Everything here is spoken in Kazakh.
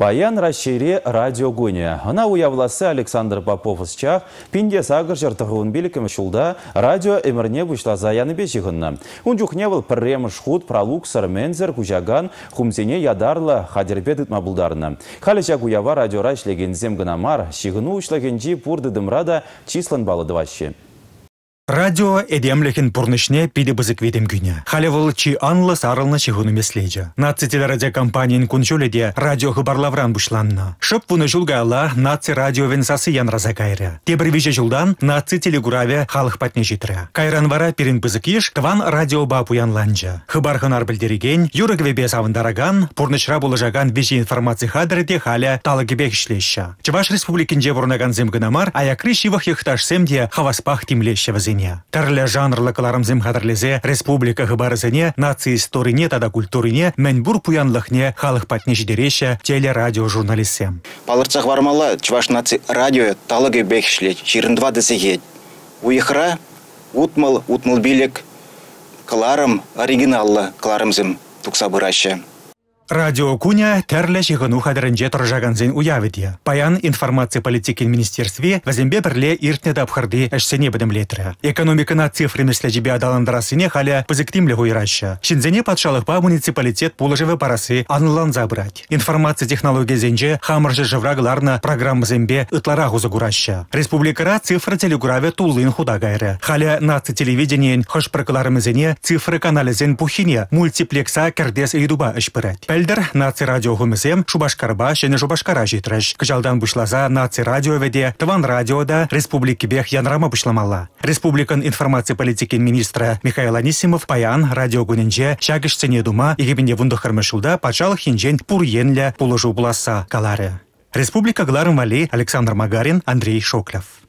Баян расшире радио гуне. Она уявласы Александр Попов чах пинде сагыр жыртығын шулда радио эмірне бұшла заяны бешігінна. Унчухне был пірремыш худ пралук сармензер, кужаган хумзене ядарлы хадербет ытма мабулдарна. Халеча гуява радиора ішлеген земгінамар, шигіну ішлагенжи пурды дымрада числан балыдываще. Радио эдемлехін пұрнышне Пурнышне бізік ведім күне. Халевыл чи анлы сарылны шығыны меслейді. Наци телерадиокомпаниян де радио хыбарлавран бұшланна. Шып вуны жылға ала наци радиовен ян янраза кайры. Тебір виже жылдан наци Телегуравия халық патне жетірі. Кайран вара перін бізік еш тван радио бапу ба Хабар Хыбархынар білдереген, юрық вебе савындараган, пұрнышра болыжаган веже информации хадырде халя талыгебек ішлеші. Чываш республикинже бұрнаган земгінамар аякры ивах яхташ де хаваспах тимлеща візін пулмарне. жанрлы жанрлықларымзым қадірлезе республика ғыбарызыне, нации историне тада культурине, мәнбур пуянлықне халық патне телерадио журналистсем. Палырцах вармала чваш наци радио талығы бекшле, 22 дезеге. Уйықра, утмал утмыл билік, кларым, оригиналлы кларымзым тұқса Радио Куня тәрлі шығыну қадірінже тұржағанзен уяведі. Баян информация политикин министерстве вәзімбе бірле иртне дапхарды әшсене бідімлетірі. Экономикана цифры місләжібе адаландырасыне халя пызіктімлі ғойраща. Шинзене патшалықпа муниципалитет пулыжывы парасы анылан забрать. Информация технология зенже хамыржы жыврагларна программы зімбе ытлара ғузы гураща. Республикара цифры телегураве тулын худа гайры. Халя наци телевидениен хош прокаларымызене цифры каналызен пухине мультиплекса кердес идуба ішпірәді. Әлдір, наци радио хумесем Шубашкарба және Шубашкара жетіріш. Кыжалдан бұшлаза наци радио веде Тыван радиода Бех, янрама бұшламала. Республикан информация политики министра Михаил Анисимов паян радио гүнінже шагыш цене дума егебінде пачал хинжен пур енлі бұлыжу бұласа калары. Республика Гларым Вали, Александр Магарин, Андрей Шоклев.